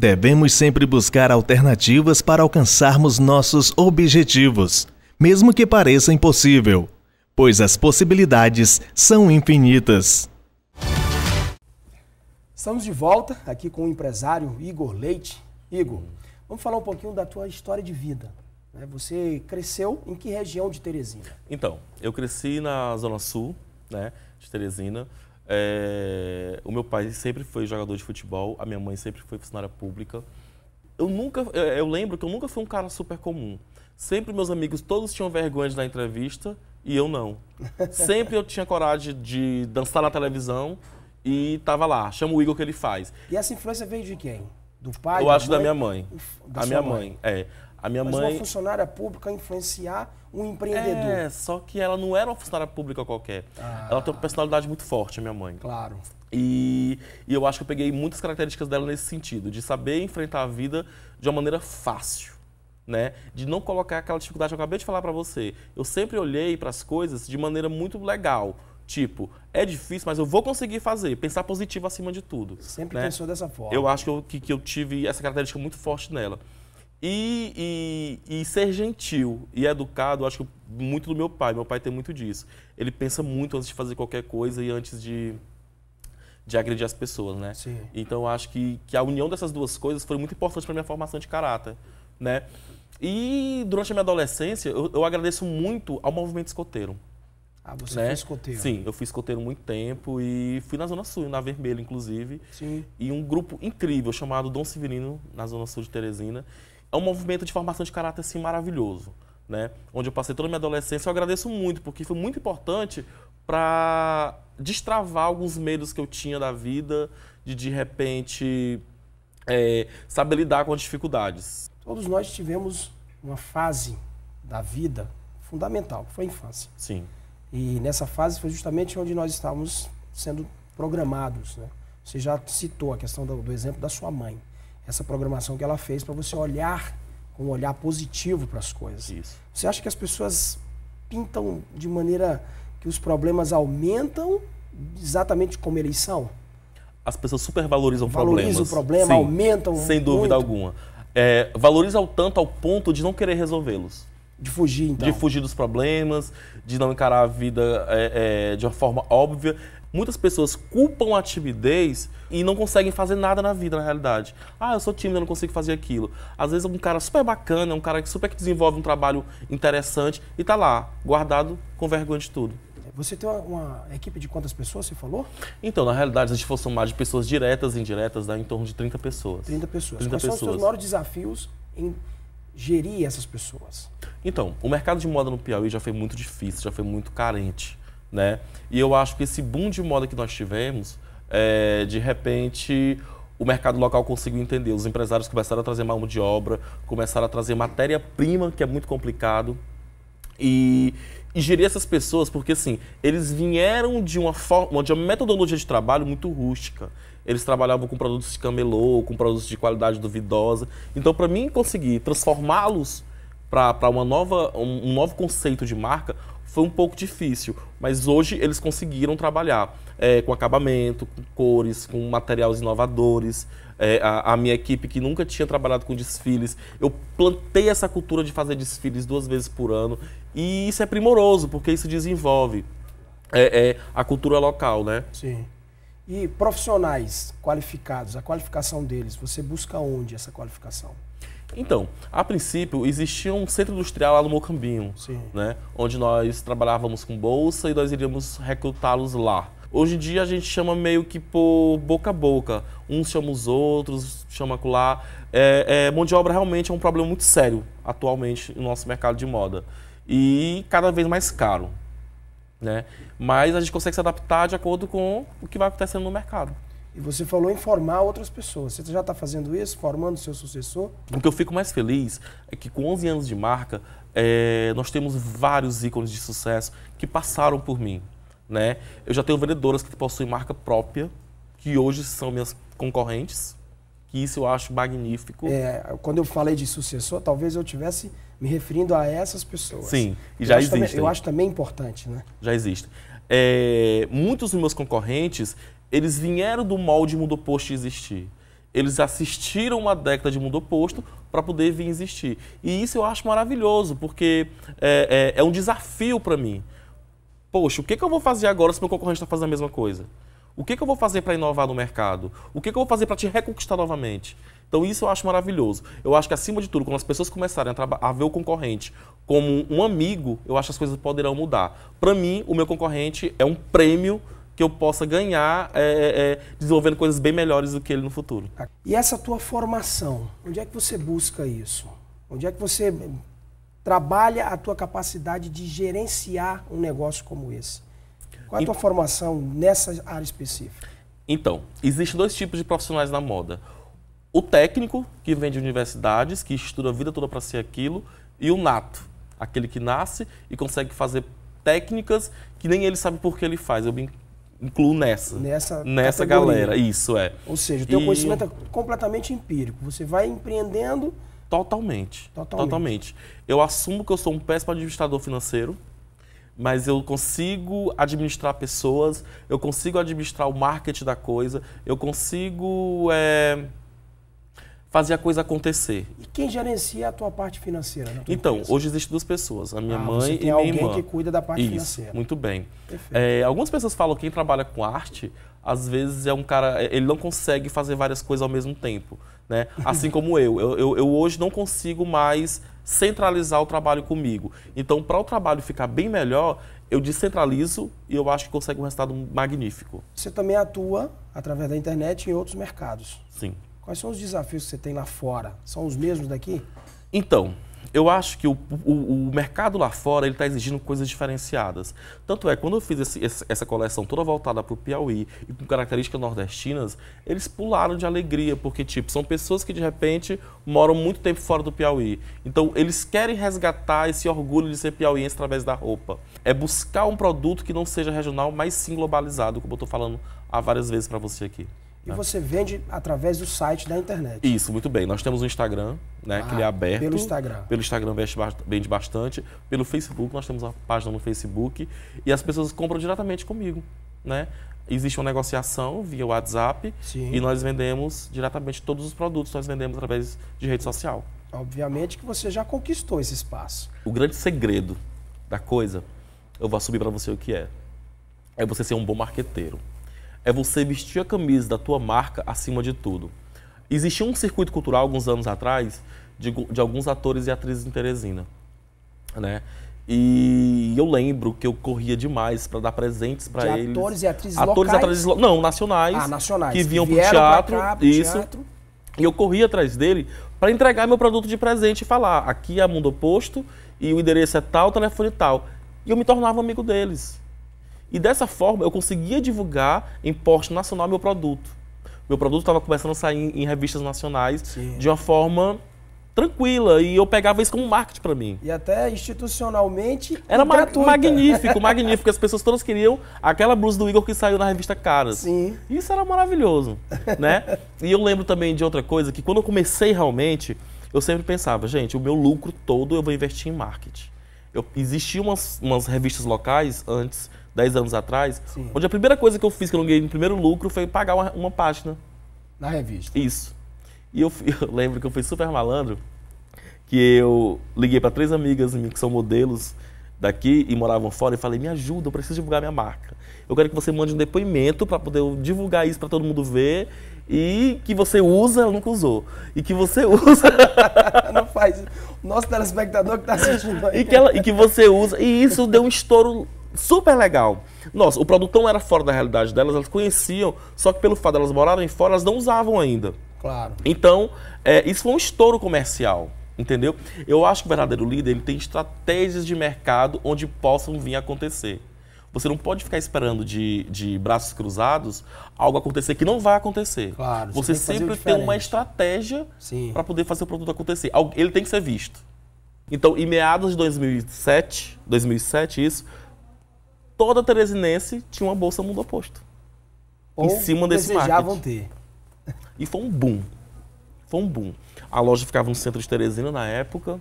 Devemos sempre buscar alternativas para alcançarmos nossos objetivos, mesmo que pareça impossível, pois as possibilidades são infinitas. Estamos de volta aqui com o empresário Igor Leite. Igor, vamos falar um pouquinho da tua história de vida. Né? Você cresceu em que região de Teresina? Então, eu cresci na Zona Sul né, de Teresina. É, o meu pai sempre foi jogador de futebol, a minha mãe sempre foi funcionária pública. Eu nunca, é, eu lembro que eu nunca fui um cara super comum. Sempre meus amigos todos tinham vergonha de dar entrevista e eu não. Sempre eu tinha coragem de dançar na televisão e tava lá. Chama o Igor que ele faz. E essa influência veio de quem? Do pai? Eu acho mãe? da minha mãe. Da a minha mãe. mãe. é. A minha Mas mãe. uma funcionária pública influenciar um empreendedor. É, só que ela não era uma funcionária pública qualquer. Ah. Ela tem uma personalidade muito forte, a minha mãe. Claro. E, e, eu acho que eu peguei muitas características dela nesse sentido, de saber enfrentar a vida de uma maneira fácil. Né? De não colocar aquela dificuldade que eu acabei de falar para você. Eu sempre olhei para as coisas de maneira muito legal. Tipo, é difícil, mas eu vou conseguir fazer. Pensar positivo acima de tudo. Sempre né? pensou dessa forma. Eu acho que eu, que, que eu tive essa característica muito forte nela. E, e, e, ser gentil e educado, acho que muito do meu pai. Meu pai tem muito disso. Ele pensa muito antes de fazer qualquer coisa e antes de, de agredir as pessoas, né? Sim. Então, acho que, que a união dessas duas coisas foi muito importante para minha formação de caráter, né? E durante a minha adolescência, eu, eu agradeço muito ao movimento escoteiro. Ah, você né? foi escoteiro? Sim, eu fui escoteiro muito tempo e fui na Zona Sul, na Vermelha, inclusive. Sim. E um grupo incrível chamado Dom Severino, na Zona Sul de Teresina é um movimento de formação de caráter assim, maravilhoso, né? onde eu passei toda a minha adolescência. Eu agradeço muito, porque foi muito importante para destravar alguns medos que eu tinha da vida, de de repente é, saber lidar com as dificuldades. Todos nós tivemos uma fase da vida fundamental, que foi a infância. Sim. E nessa fase foi justamente onde nós estávamos sendo programados. Né? Você já citou a questão do, do exemplo da sua mãe essa programação que ela fez para você olhar com um olhar positivo para as coisas. Isso. Você acha que as pessoas pintam de maneira que os problemas aumentam exatamente como eles são? As pessoas supervalorizam Valorizam problemas. Valorizam o problema, Sim, aumentam. Sem dúvida muito. alguma. É, valorizam tanto ao ponto de não querer resolvê-los. De fugir, então. De fugir dos problemas, de não encarar a vida é, é, de uma forma óbvia. Muitas pessoas culpam a timidez e não conseguem fazer nada na vida, na realidade. Ah, eu sou tímido, eu não consigo fazer aquilo. Às vezes um cara super bacana, um cara que super que desenvolve um trabalho interessante e tá lá, guardado com vergonha de tudo. Você tem uma, uma, equipe de quantas pessoas, você falou? Então, na realidade, se a gente for somar de pessoas diretas e indiretas, dá em torno de 30 pessoas. 30 pessoas. 30 Quais pessoas. são os seus maiores desafios em gerir essas pessoas? Então, o mercado de moda no Piauí já foi muito difícil, já foi muito carente né? E eu acho que esse boom de moda que nós tivemos, é, de repente o mercado local conseguiu entender. Os empresários começaram a trazer mão de obra, começaram a trazer matéria-prima, que é muito complicado. E, e gerir essas pessoas, porque assim, eles vieram de uma forma, de uma metodologia de trabalho muito rústica. Eles trabalhavam com produtos de camelô, com produtos de qualidade duvidosa. Então, para mim conseguir transformá-los para uma nova um, um novo conceito de marca foi um pouco difícil, mas hoje eles conseguiram trabalhar é, com acabamento, com cores, com materiais inovadores. É, a, a, minha equipe que nunca tinha trabalhado com desfiles, eu plantei essa cultura de fazer desfiles duas vezes por ano e isso é primoroso porque isso desenvolve é, a cultura local, né? Sim. E profissionais qualificados, a qualificação deles, você busca onde essa qualificação? Então, a princípio, existia um centro industrial lá no Mocambinho, né? Onde nós trabalhávamos com bolsa e nós iríamos recrutá-los lá. Hoje em dia a gente chama meio que por boca a boca. Uns chamam os outros, chama lá. É, é, mão de obra realmente é um problema muito sério atualmente no nosso mercado de moda. E cada vez mais caro. Né? Mas a gente consegue se adaptar de acordo com o que vai acontecendo no mercado. E você falou em formar outras pessoas. Você já está fazendo isso, formando seu sucessor? O que eu fico mais feliz é que com 11 anos de marca, é, nós temos vários ícones de sucesso que passaram por mim. Né? Eu já tenho vendedoras que possuem marca própria, que hoje são minhas concorrentes, que isso eu acho magnífico. É, quando eu falei de sucessor, talvez eu tivesse me referindo a essas pessoas. Sim, e já existe. Eu acho também importante, né? Já existe. É, muitos dos meus concorrentes, eles vieram do molde mundo oposto existir. Eles assistiram uma década de mundo oposto para poder vir existir. E isso eu acho maravilhoso, porque é, é, é um desafio para mim. Poxa, o que, que, eu vou fazer agora se meu concorrente está fazendo a mesma coisa? O que, que eu vou fazer para inovar no mercado? O que, que eu vou fazer para te reconquistar novamente? Então, isso eu acho maravilhoso. Eu acho que, acima de tudo, quando as pessoas começarem a, a ver o concorrente como um amigo, eu acho que as coisas poderão mudar. Para mim, o meu concorrente é um prêmio que eu possa ganhar é, é, é, desenvolvendo coisas bem melhores do que ele no futuro. E essa tua formação, onde é que você busca isso? Onde é que você trabalha a tua capacidade de gerenciar um negócio como esse? Qual é a tua formação nessa área específica? Então, existem dois tipos de profissionais na moda. O técnico, que vem de universidades, que estuda a vida toda para ser aquilo, e o nato, aquele que nasce e consegue fazer técnicas que nem ele sabe por que ele faz. Eu brinco Incluo nessa. Nessa, nessa galera, isso é. Ou seja, o teu e... conhecimento é completamente empírico. Você vai empreendendo. Totalmente, totalmente. Totalmente. Eu assumo que eu sou um péssimo administrador financeiro, mas eu consigo administrar pessoas, eu consigo administrar o marketing da coisa, eu consigo. É fazer a coisa acontecer. E quem gerencia a tua parte financeira? Tua então, empresa? hoje existem duas pessoas, a minha ah, mãe e minha alguém tem alguém que cuida da parte Isso, financeira. Muito bem. É, algumas pessoas falam que quem trabalha com arte, às vezes é um cara, é, ele não consegue fazer várias coisas ao mesmo tempo, né? Assim como eu. Eu, eu, eu hoje não consigo mais centralizar o trabalho comigo. Então, para o trabalho ficar bem melhor, eu descentralizo e eu acho que consegue um resultado magnífico. Você também atua através da internet em outros mercados. Sim. Quais são os desafios que você tem lá fora? São os mesmos daqui? Então, eu acho que o, o, o mercado lá fora ele está exigindo coisas diferenciadas. Tanto é, quando eu fiz esse, essa coleção toda voltada para o Piauí e com características nordestinas, eles pularam de alegria, porque, tipo, são pessoas que de repente moram muito tempo fora do Piauí. Então, eles querem resgatar esse orgulho de ser piauiense através da roupa. É buscar um produto que não seja regional, mas sim globalizado, como eu estou falando há várias vezes para você aqui. E né? você vende através do site da internet. Isso, muito bem. Nós temos o um Instagram, né, ah, que ele é ah, aberto. Pelo Instagram. Pelo Instagram vende bastante. Pelo Facebook, nós temos uma página no Facebook. E as pessoas compram diretamente comigo, né? Existe uma negociação via WhatsApp Sim. e nós vendemos diretamente todos os produtos, nós vendemos através de rede social. Obviamente que você já conquistou esse espaço. O grande segredo da coisa, eu vou assumir para você o que é, é você ser um bom marqueteiro é você vestir a camisa da tua marca acima de tudo. Existia um circuito cultural alguns anos atrás de, de alguns atores e atrizes em Teresina, né? E eu lembro que eu corria demais para dar presentes para eles. Atores e atrizes atores locais? Atores e atrizes, não, nacionais. Ah, nacionais. Que vinham que pro teatro. Cá, pro isso. Teatro. E eu corria atrás dele para entregar meu produto de presente e falar: aqui é Mundo Oposto e o endereço é tal, o telefone é tal. E eu me tornava amigo deles. E dessa forma eu conseguia divulgar em porte nacional meu produto. Meu produto estava começando a sair em revistas nacionais Sim. de uma forma tranquila e eu pegava isso como marketing para mim. E até institucionalmente era ma magnífico, magnífico. As pessoas todas queriam aquela blusa do Igor que saiu na revista Caras. Sim. Isso era maravilhoso, né? e eu lembro também de outra coisa que quando eu comecei realmente, eu sempre pensava, gente, o meu lucro todo eu vou investir em marketing. Eu, existiam umas, umas revistas locais antes 10 anos atrás, Sim. onde a primeira coisa que eu fiz, que eu não ganhei no primeiro lucro, foi pagar uma, uma página. Na revista? Isso. E eu, eu, lembro que eu fui super malandro, que eu liguei para três amigas minhas que são modelos daqui e moravam fora e falei: me ajuda, eu preciso divulgar minha marca. Eu quero que você mande um depoimento para poder divulgar isso para todo mundo ver e que você usa, ela nunca usou. E que você usa. Não faz. O nosso telespectador que está assistindo aí. E que, ela, e que você usa. E isso deu um estouro super legal. Nossa, o produto não era fora da realidade delas, elas conheciam, só que pelo fato de elas morarem fora, elas não usavam ainda. Claro. Então, é, isso foi um estouro comercial. Entendeu? Eu acho que o verdadeiro líder ele tem estratégias de mercado onde possam vir a acontecer. Você não pode ficar esperando de, de braços cruzados algo acontecer que não vai acontecer. Claro, você, você tem sempre tem uma estratégia para poder fazer o produto acontecer. Ele tem que ser visto. Então, em meados de 2007, 2007 isso, toda teresinense tinha uma bolsa mundo oposto. Ou em cima desse marketing. ter. E foi um boom. Foi um boom. A loja ficava no centro de Teresina na época.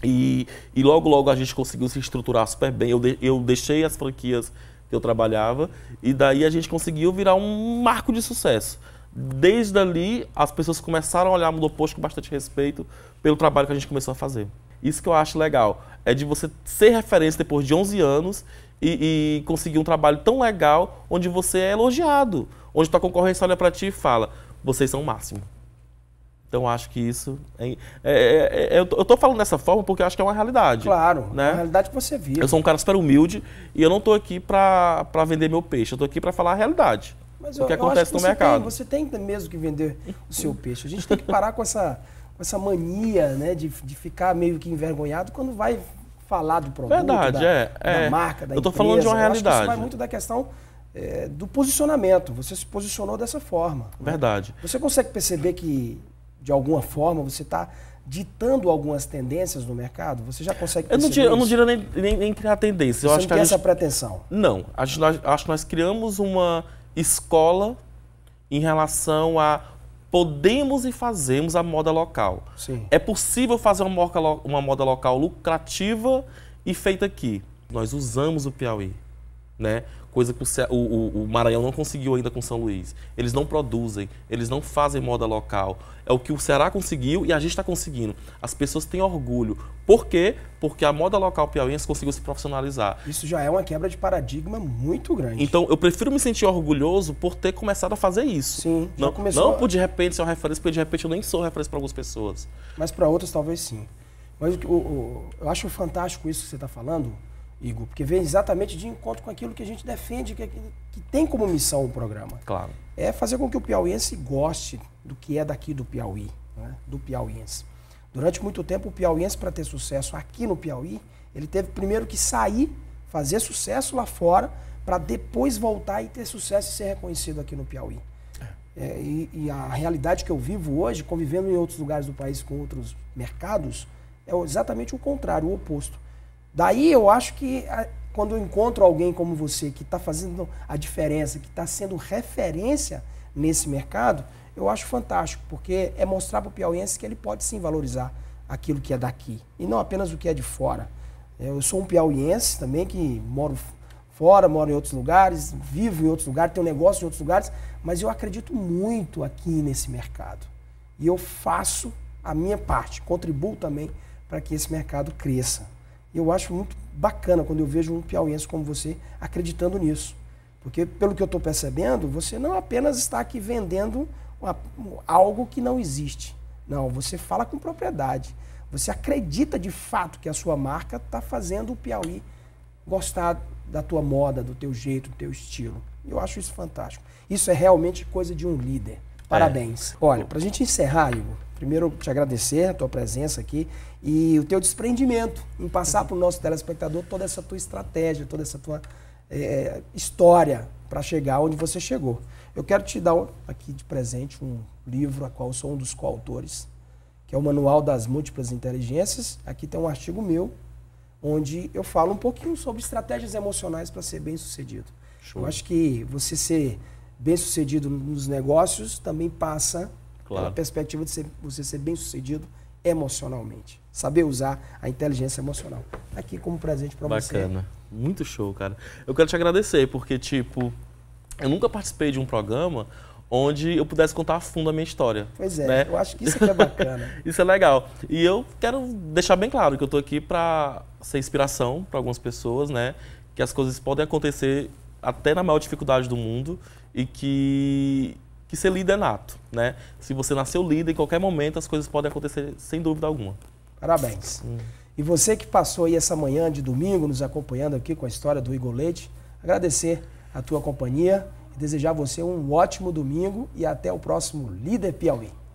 E, e logo, logo a gente conseguiu se estruturar super bem. Eu, de, eu deixei as franquias que eu trabalhava e daí a gente conseguiu virar um marco de sucesso. Desde ali, as pessoas começaram a olhar o mundo oposto com bastante respeito pelo trabalho que a gente começou a fazer. Isso que eu acho legal. É de você ser referência depois de 11 anos e, e conseguir um trabalho tão legal onde você é elogiado. Onde tua concorrência olha para ti e fala, vocês são o máximo. Então acho que isso. É, é, é, é eu tô falando dessa forma porque acho que é uma realidade. Claro, né? é uma realidade que você vive. Eu sou um cara super humilde e eu não tô aqui para vender meu peixe, eu tô aqui para falar a realidade. Mas o que acontece eu que no mercado. Tem, você tem mesmo que vender o seu peixe. A gente tem que parar com essa, com essa mania né, de, de ficar meio que envergonhado quando vai falar do produto, Verdade, da, é, da é. marca, da Eu tô empresa. falando de uma Eu realidade. isso vai muito da questão é, do posicionamento. Você se posicionou dessa forma. Né? Verdade. Né? Você consegue perceber que, de alguma forma, você está ditando algumas tendências no mercado? Você já consegue eu não, diria, eu não diria, nem, nem, nem criar tendência. Você eu acho não que tem gente... essa pretensão? Não. Acho, acho que nós criamos uma escola em relação a podemos e fazemos a moda local. Sim. É possível fazer uma moda local lucrativa e feita aqui. Nós usamos o Piauí né? Coisa que o, o, o, Maranhão não conseguiu ainda com São Luís. Eles não produzem, eles não fazem moda local. É o que o Ceará conseguiu e a gente está conseguindo. As pessoas têm orgulho. Por quê? Porque a moda local piauiense conseguiu se profissionalizar. Isso já é uma quebra de paradigma muito grande. Então, eu prefiro me sentir orgulhoso por ter começado a fazer isso. Sim, não, começou. Não por de repente ser uma referência, porque de repente eu nem sou referência para algumas pessoas. Mas para outras, talvez sim. Mas o, o, eu acho fantástico isso que você está falando, Igor, porque vem exatamente de encontro com aquilo que a gente defende, é que, que tem como missão o programa. Claro. É fazer com que o piauiense goste do que é daqui do Piauí, né? do piauiense. Durante muito tempo, o piauiense, para ter sucesso aqui no Piauí, ele teve primeiro que sair, fazer sucesso lá fora, para depois voltar e ter sucesso e ser reconhecido aqui no Piauí. É. é, e, e, a realidade que eu vivo hoje, convivendo em outros lugares do país com outros mercados, é exatamente o contrário, o oposto. Daí eu acho que quando eu encontro alguém como você que está fazendo a diferença, que está sendo referência nesse mercado, eu acho fantástico, porque é mostrar para o piauiense que ele pode sim valorizar aquilo que é daqui e não apenas o que é de fora. É, eu sou um piauiense também que moro fora, moro em outros lugares, vivo em outros lugares, tenho negócio em outros lugares, mas eu acredito muito aqui nesse mercado. E eu faço a minha parte, contribuo também para que esse mercado cresça eu acho muito bacana quando eu vejo um piauiense como você acreditando nisso. Porque, pelo que eu estou percebendo, você não apenas está aqui vendendo uma, algo que não existe. Não, você fala com propriedade. Você acredita de fato que a sua marca está fazendo o Piauí gostar da tua moda, do teu jeito, do teu estilo. Eu acho isso fantástico. Isso é realmente coisa de um líder. Parabéns. É. Olha, para a gente encerrar, Igor, primeiro te agradecer a tua presença aqui e o teu desprendimento em passar para o nosso telespectador toda essa tua estratégia, toda essa tua é, história para chegar onde você chegou. Eu quero te dar aqui de presente um livro a qual sou um dos coautores, que é o Manual das Múltiplas Inteligências. Aqui tem um artigo meu onde eu falo um pouquinho sobre estratégias emocionais para ser bem sucedido. Show. Eu acho que você ser bem sucedido nos negócios também passa claro. pela perspectiva de ser, você ser bem sucedido emocionalmente. Saber usar a inteligência emocional. Tá aqui como presente para você. Bacana. Muito show, cara. Eu quero te agradecer, porque, tipo, eu nunca participei de um programa onde eu pudesse contar a fundo a minha história. Pois é, né? eu acho que isso é bacana. isso é legal. E eu quero deixar bem claro que eu estou aqui para ser inspiração para algumas pessoas, né? Que as coisas podem acontecer até na maior dificuldade do mundo e que, que ser líder é nato. Né? Se você nasceu líder, em qualquer momento as coisas podem acontecer sem dúvida alguma. Parabéns. Hum. E você que passou aí essa manhã de domingo nos acompanhando aqui com a história do Igor Leite, agradecer a tua companhia e desejar a você um ótimo domingo e até o próximo Líder Piauí.